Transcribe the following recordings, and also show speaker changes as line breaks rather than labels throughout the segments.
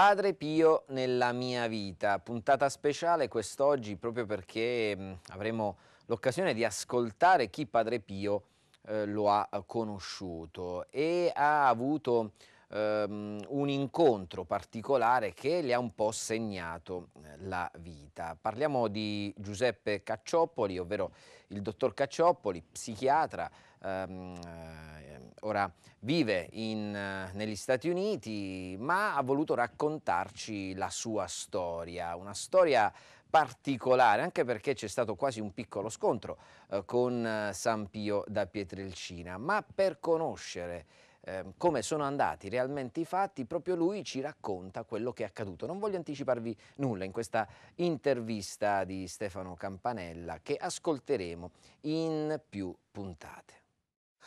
Padre Pio nella mia vita, puntata speciale quest'oggi proprio perché mm, avremo l'occasione di ascoltare chi Padre Pio eh, lo ha conosciuto e ha avuto ehm, un incontro particolare che le ha un po' segnato eh, la vita. Parliamo di Giuseppe Caccioppoli, ovvero il dottor Caccioppoli, psichiatra, ehm, eh, ora vive in, eh, negli Stati Uniti, ma ha voluto raccontarci la sua storia, una storia particolare, anche perché c'è stato quasi un piccolo scontro eh, con eh, San Pio da Pietrelcina, ma per conoscere ehm, come sono andati realmente i fatti, proprio lui ci racconta quello che è accaduto. Non voglio anticiparvi nulla in questa intervista di Stefano Campanella che ascolteremo in più puntate.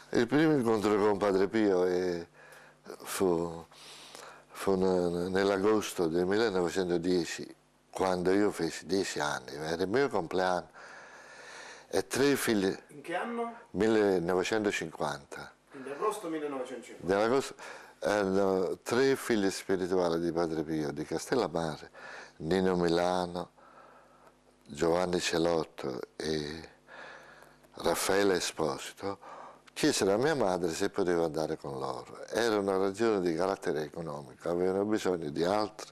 Il primo incontro con Padre Pio eh, fu, fu nell'agosto del 1910, quando io feci dieci anni, era il mio compleanno, e tre figli... In che anno? 1950. Nell'agosto 1950. Nell'agosto, eh, tre figli spirituali di Padre Pio, di Castellammare, Nino Milano, Giovanni Celotto e Raffaele Esposito, Chiesero a mia madre se poteva andare con loro. Era una ragione di carattere economico, avevano bisogno di altri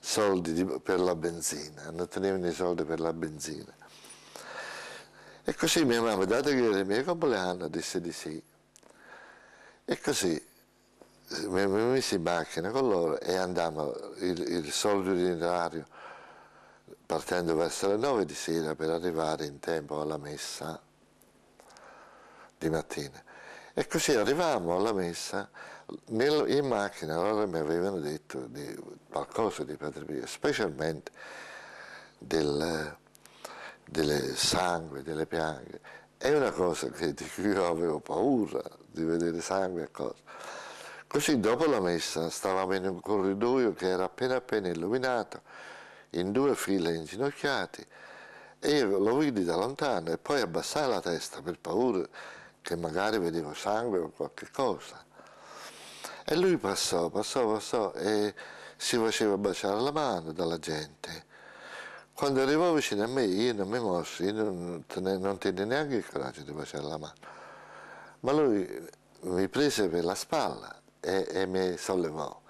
soldi di, per la benzina, non tenevano i soldi per la benzina. E così mia mamma, dato che era il mio compleanno, disse di sì. E così eh, mi, mi misi in macchina con loro e andammo il, il soldo ordinario partendo verso le 9 di sera per arrivare in tempo alla messa di mattina. E così arrivavamo alla messa, nel, in macchina allora mi avevano detto di, qualcosa di Padre Pio, specialmente del, delle sangue, delle pianghe. È una cosa che, di cui io avevo paura, di vedere sangue e cose. Così dopo la messa stavamo in un corridoio che era appena appena illuminato, in due file inginocchiati, e io lo vidi da lontano e poi abbassai la testa per paura che magari vedeva sangue o qualche cosa. E lui passò, passò, passò e si faceva baciare la mano dalla gente. Quando arrivò vicino a me io non mi mossi, io non, non tenne neanche il coraggio di baciare la mano. Ma lui mi prese per la spalla e, e mi sollevò,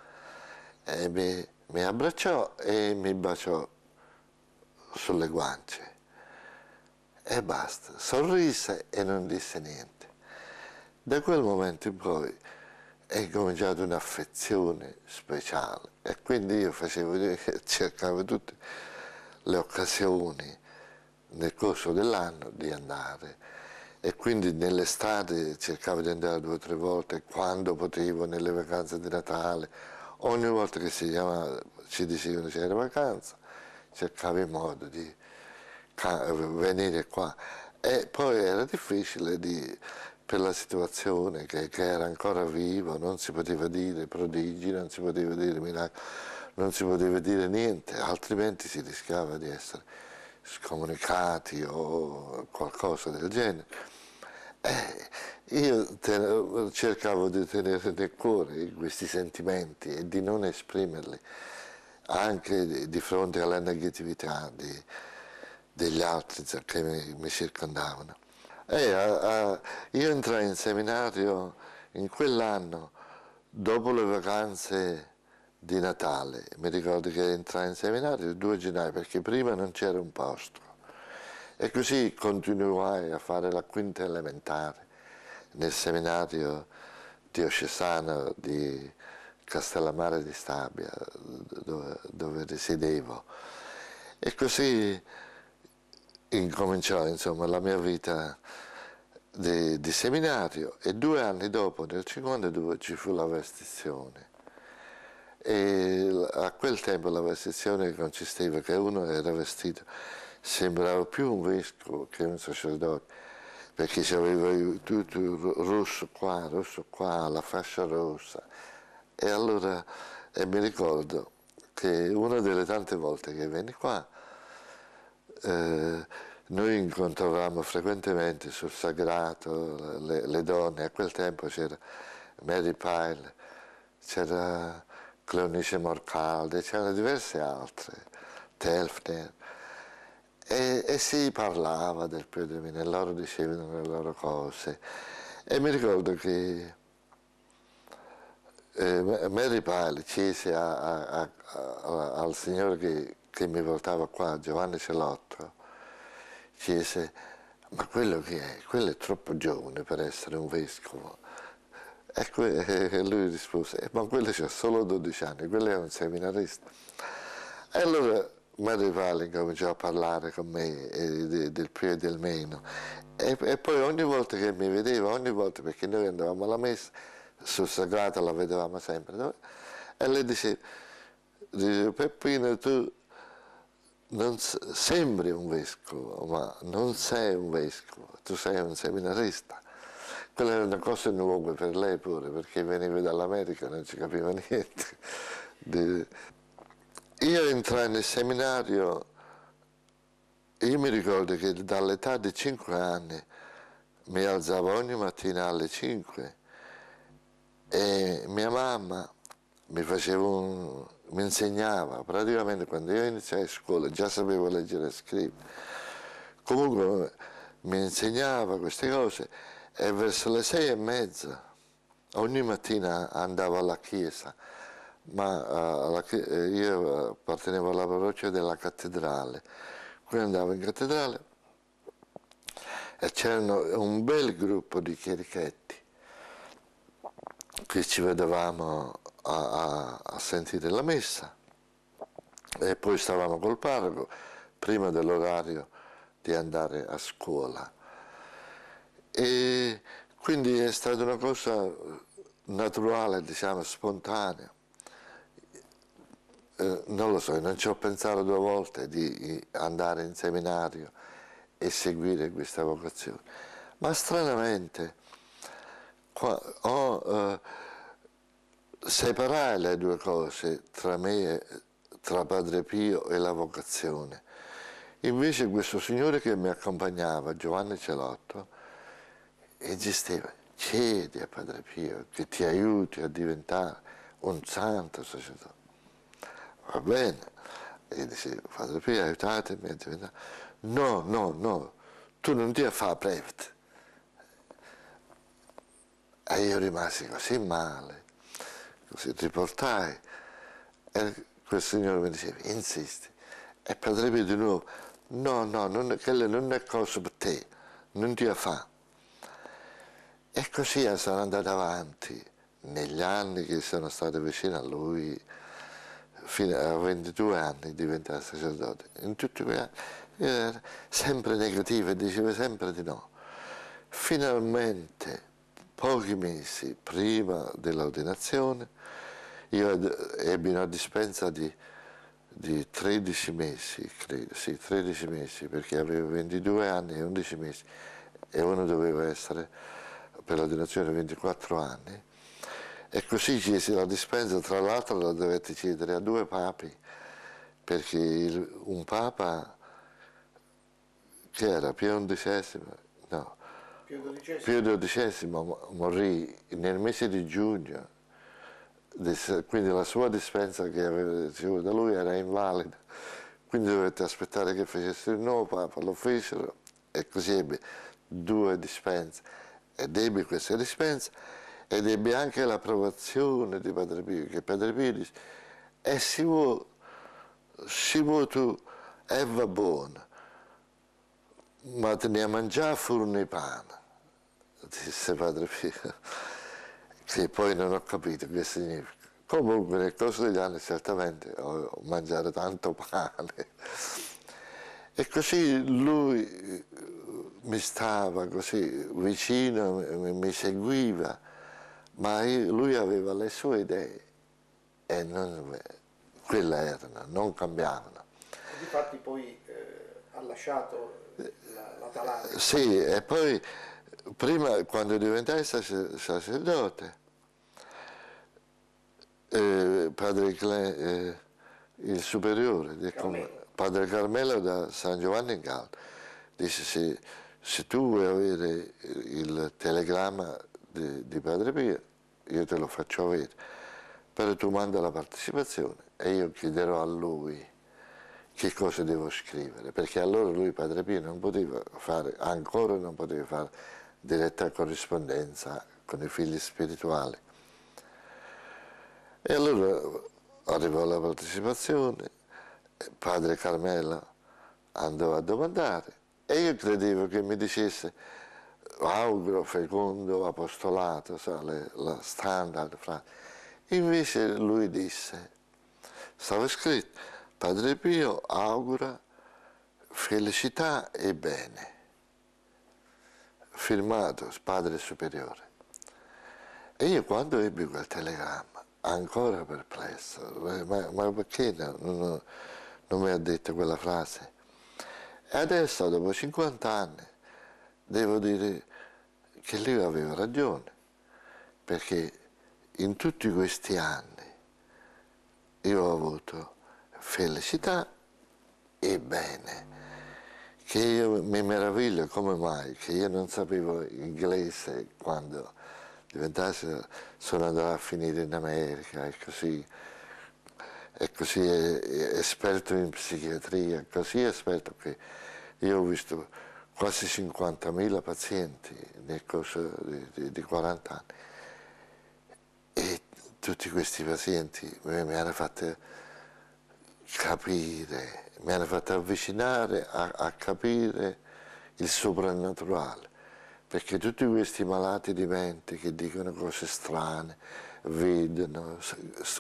e mi, mi abbracciò e mi baciò sulle guance. E basta, sorrise e non disse niente. Da quel momento in poi è cominciata un'affezione speciale e quindi io facevo, cercavo tutte le occasioni nel corso dell'anno di andare e quindi nell'estate cercavo di andare due o tre volte quando potevo, nelle vacanze di Natale, ogni volta che si chiamava, ci dicevano c'era vacanza, cercavo il modo di venire qua. E poi era difficile di per la situazione che, che, era ancora vivo, non si poteva dire prodigi, non si poteva dire miracoli, non si poteva dire niente, altrimenti si rischiava di essere scomunicati o qualcosa del genere. Eh, io te, cercavo di tenere nel cuore questi sentimenti e di non esprimerli anche di, di fronte alla negatività di, degli altri che mi, mi circondavano. Eh, a, a, io entrai in seminario in quell'anno, dopo le vacanze di Natale, mi ricordo che entrai in seminario il 2 gennaio perché prima non c'era un posto e così continuai a fare la quinta elementare nel seminario diocesano di Castellammare di Stabia dove, dove risiedevo e così incominciò insomma, la mia vita di, di, seminario e due anni dopo, nel 1952, ci fu la vestizione. E a quel tempo la vestizione consisteva che uno era vestito, sembrava più un vescovo che un sacerdote, perché aveva tutto rosso qua, rosso qua, la fascia rossa. E allora e mi ricordo che una delle tante volte che venne qua, eh, noi incontravamo frequentemente sul sagrato le, le donne, a quel tempo c'era Mary Pyle, c'era Clonice Morcalde, c'erano diverse altre, Telfner, e, e, si parlava del e loro dicevano le loro cose. E mi ricordo che eh, Mary Pyle chiese a, a, a, al signore che che mi portava qua, Giovanni Celotto, chiese, ma quello che è? Quello è troppo giovane per essere un vescovo. E lui rispose, eh, ma quello c'ha solo 12 anni, quello è un seminarista. E allora Mario Pali cominciò a parlare con me eh, del più e del meno. E, e, poi ogni volta che mi vedeva, ogni volta perché noi andavamo alla messa, sul sagrato la vedevamo sempre, e lei diceva, Peppino tu non sembri un vescovo, ma non sei un vescovo, tu sei un seminarista. Quella era una cosa nuova per lei pure, perché veniva dall'America, non ci capiva niente. Io entrai nel seminario, io mi ricordo che dall'età di 5 anni mi alzavo ogni mattina alle 5 e mia mamma mi faceva un, mi insegnava, praticamente quando io iniziai a scuola già sapevo leggere e scrivere, comunque mi insegnava queste cose e verso le sei e mezza ogni mattina andavo alla chiesa, ma uh, io appartenevo alla parrocchia della cattedrale, quindi andavo in cattedrale e c'erano un bel gruppo di chierichetti che ci vedevamo a, a sentire la messa e poi stavamo col parroco prima dell'orario di andare a scuola. E quindi è stata una cosa naturale, diciamo, spontanea. Eh, non lo so, non ci ho pensato due volte di andare in seminario e seguire questa vocazione. Ma stranamente, qua, ho, eh, separare le due cose tra me, tra Padre Pio e la vocazione. Invece questo signore che mi accompagnava, Giovanni Celotto, esisteva, chiedi a Padre Pio che ti aiuti a diventare un santo sacerdote. Va bene, e dice, Padre Pio aiutatemi a diventare. No, no, no, tu non ti fa prevete. E io rimasi così male così portai. E quel signore mi diceva, insisti. E Padre mio di nuovo, no, no, non, quella non è cosa per te, non ti fa. E così sono andato avanti negli anni che sono stato vicino a lui, fino a 22 anni diventare sacerdote. In tutti quegli anni io era sempre negativo e dicevo sempre di no. Finalmente, pochi mesi prima dell'ordinazione, io ebbi una dispensa di, di 13 mesi, credo, sì, 13 mesi, perché avevo 22 anni e 11 mesi e uno doveva essere per la donazione 24 anni. E così chiesi la dispensa, tra l'altro la dovetti chiedere a due papi, perché il, un papa che era Pio XI, no, Pio XII morì nel mese di giugno quindi la sua dispensa che aveva eh, ricevuto diciamo, da lui era invalida, quindi dovette aspettare che facesse il nuovo Papa, lo fecero e così ebbe due dispense ed ebbe queste dispense ed ebbe anche l'approvazione di Padre Pio, che Padre Pio dice, e si vuole, si vuole tu, e va buona, ma te ne mangiare furni pane, disse Padre Pio. Sì, poi non ho capito che significa. Comunque nel corso degli anni certamente ho mangiato tanto pane. E così lui eh, mi stava così vicino, mi seguiva, ma lui aveva le sue idee e non, quelle erano, non cambiavano. E difatti poi eh, ha lasciato la, la Sì, e poi prima quando diventai sacerdote eh, padre Cle, eh, il superiore, Carmelo. padre Carmelo da San Giovanni in Gal, disse se, se, tu vuoi avere il telegramma di, di padre Pio, io te lo faccio avere, però tu manda la partecipazione e io chiederò a lui che cosa devo scrivere, perché allora lui, padre Pio, non poteva fare, ancora non poteva fare diretta corrispondenza con i figli spirituali. E allora arrivò la partecipazione, padre Carmela andò a domandare e io credevo che mi dicesse auguro, fecondo, apostolato, sa, le, la standard frase. Invece lui disse, stava scritto, Padre Pio augura felicità e bene. Firmato, Padre Superiore. E io quando ebbi quel telegramma, ancora perplesso, ma, ma perché non, non mi ha detto quella frase? E adesso, dopo 50 anni, devo dire che lui aveva ragione, perché in tutti questi anni io ho avuto felicità e bene, che io mi meraviglio come mai che io non sapevo inglese quando diventassero, sono andato a finire in America e così, e così è, è esperto in psichiatria, così esperto che io ho visto quasi 50.000 pazienti nel corso di, di, di 40 anni e tutti questi pazienti mi, mi hanno fatto capire, mi hanno fatto avvicinare a, a capire il soprannaturale perché tutti questi malati di mente che dicono cose strane, vedono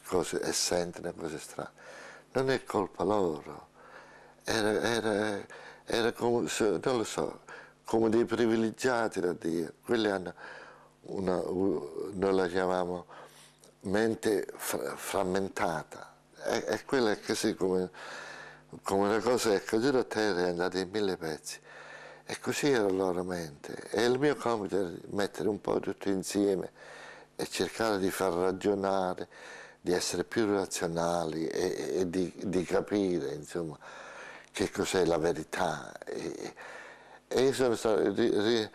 cose, e sentono cose strane, non è colpa loro, era, era, era come, non lo so, come dei privilegiati da Dio, quelli hanno una, noi la chiamiamo mente fra, frammentata, e, e quella è così come, come una cosa è caduta a terra e è andata in mille pezzi. E così era la loro mente. E il mio compito era mettere un po' tutto insieme e cercare di far ragionare, di essere più razionali e, e di, di, capire, insomma, che cos'è la verità. E, e io sono stato, ri, ri,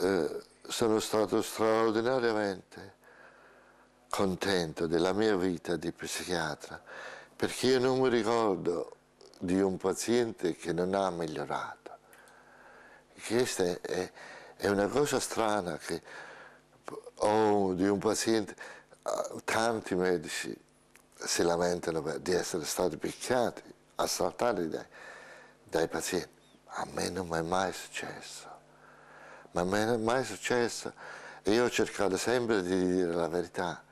eh, sono stato straordinariamente contento della mia vita di psichiatra perché io non mi ricordo di un paziente che non ha migliorato. Questa è, è una cosa strana che ho di un paziente, tanti medici si lamentano di essere stati picchiati, assaltati dai, dai pazienti. A me non mi è mai successo, ma a me non è mai successo io ho cercato sempre di dire la verità.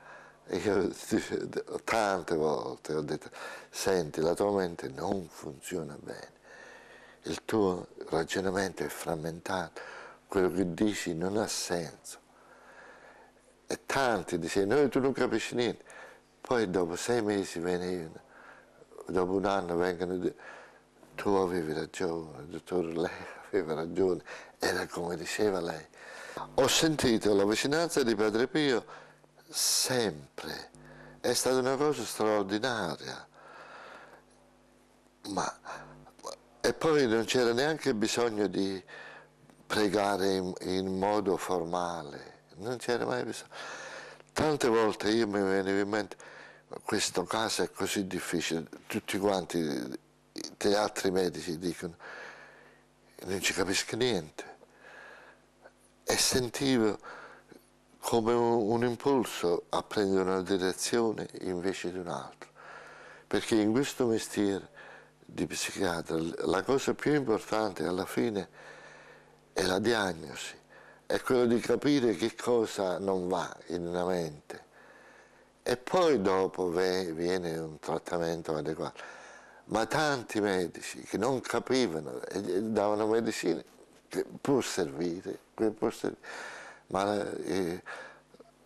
Io tante volte ho detto, senti, la tua mente non funziona bene il tuo ragionamento è frammentato, quello che dici non ha senso. E tanti dicono, no, tu non capisci niente. Poi dopo sei mesi venivano, dopo un anno vengono, e tu avevi ragione, il dottore lei aveva ragione, era come diceva lei. Ho sentito la vicinanza di Padre Pio sempre, è stata una cosa straordinaria, ma e poi non c'era neanche bisogno di pregare in, in modo formale, non c'era mai bisogno. Tante volte io mi veniva in mente, questo caso è così difficile, tutti quanti i teatri medici dicono, non ci capisco niente. E sentivo come un, un impulso a prendere una direzione invece di un'altra, perché in questo mestiere di psichiatra, la cosa più importante alla fine è la diagnosi, è quello di capire che cosa non va in una mente e poi dopo viene un trattamento adeguato. Ma tanti medici che non capivano e davano medicine che può servire, che può servire. ma eh,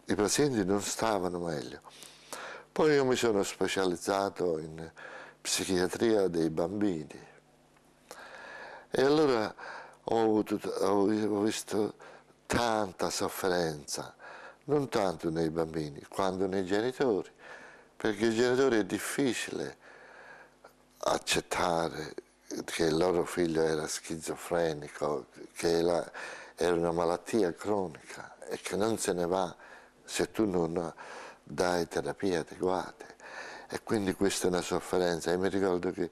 i pazienti non stavano meglio. Poi io mi sono specializzato in psichiatria dei bambini. E allora ho, avuto, ho visto tanta sofferenza, non tanto nei bambini quanto nei genitori, perché i genitori è difficile accettare che il loro figlio era schizofrenico, che era, era una malattia cronica e che non se ne va se tu non dai terapie adeguate. E quindi questa è una sofferenza. E mi ricordo che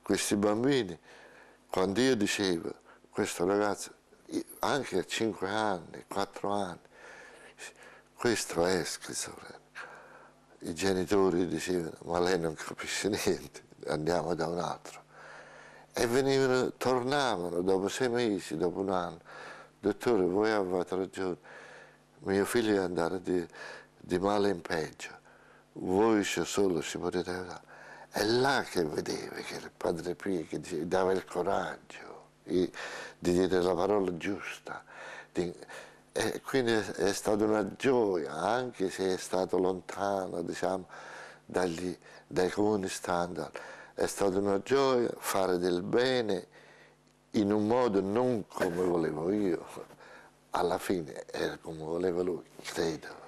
questi bambini, quando io dicevo, questo ragazzo, anche a 5 anni, 4 anni, questo è schizofrenico. I genitori dicevano, ma lei non capisce niente, andiamo da un altro. E venivano, tornavano dopo sei mesi, dopo un anno, dottore, voi avete ragione, mio figlio è andato di, di male in peggio voi solo ci potete aiutare. È là che vedevi che il padre Pio che dava il coraggio di, dire la parola giusta. Di, e quindi è, è stata una gioia, anche se è stato lontano diciamo, dagli, dai comuni standard, è stata una gioia fare del bene in un modo non come volevo io, alla fine era come voleva lui, credo.